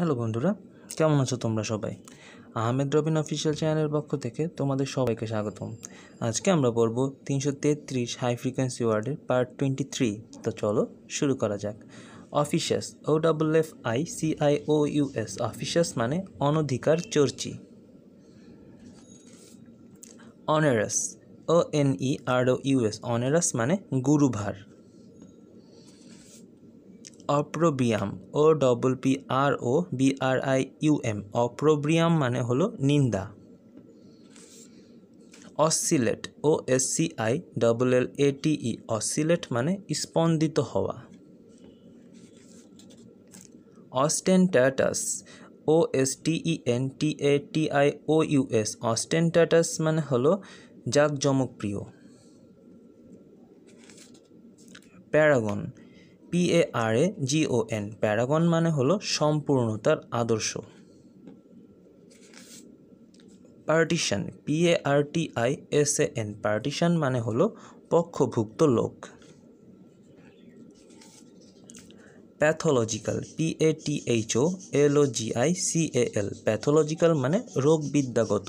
hello বন্ধুরা কেমন আছো তোমরা সবাই আহমেদ রবিন অফিসিয়াল চ্যানেলের পক্ষ থেকে তোমাদের সবাইকে স্বাগতম আজকে আমরা পড়ব তিনশো তেত্রিশ হাই ফ্রিকোয়েন্সি ওয়ার্ডের পার্ট টোয়েন্টি থ্রি তো চলো শুরু করা যাক officious O double F I C I O U S officious মানে অনধিকার চর্চি অনারাস ও এন ই আর ও ইউএস অনারাস মানে গুরুভার opprobrium O double P R O B R I U M opprobrium মানে হলো নিন্দা oscillate O S C I double L A T E oscillate মানে স্পন্দিত হওয়া ostentatious O S T E N T A T I O U S ostentatious মানে হলো জাকজমকপ্রিয় paragon P A R A G O N e paragon মানে হলো সম্পূর্ণতার আদর্শ partisan P A R T I S A N partisan মানে হলো পক্ষভুক্ত লোক pathological P A T H O A C A L pathological মানে রোগবিদ্যাগত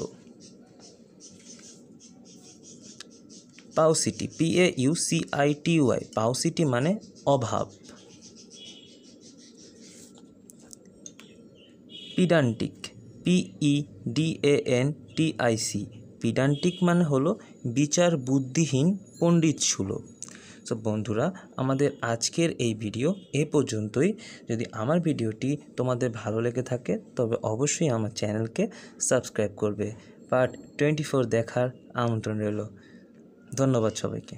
paucity P A U C I T Y paucity মানে অভাব pedantic P E D N D A N T I C pedantic মানে হলো বিচার বুদ্ধিহীন পণ্ডিত সুলভ সো বন্ধুরা আমাদের আজকের এই ভিডিও এ পর্যন্তই যদি আমার ভিডিওটি তোমাদের ভালো লেগে থাকে তবে অবশ্যই আমার চ্যানেলকে সাবস্ক্রাইব করবে পার্ট টোয়েন্টি ফোর দেখার আমন্ত্রণ রইল ধন্যবাদ সবাইকে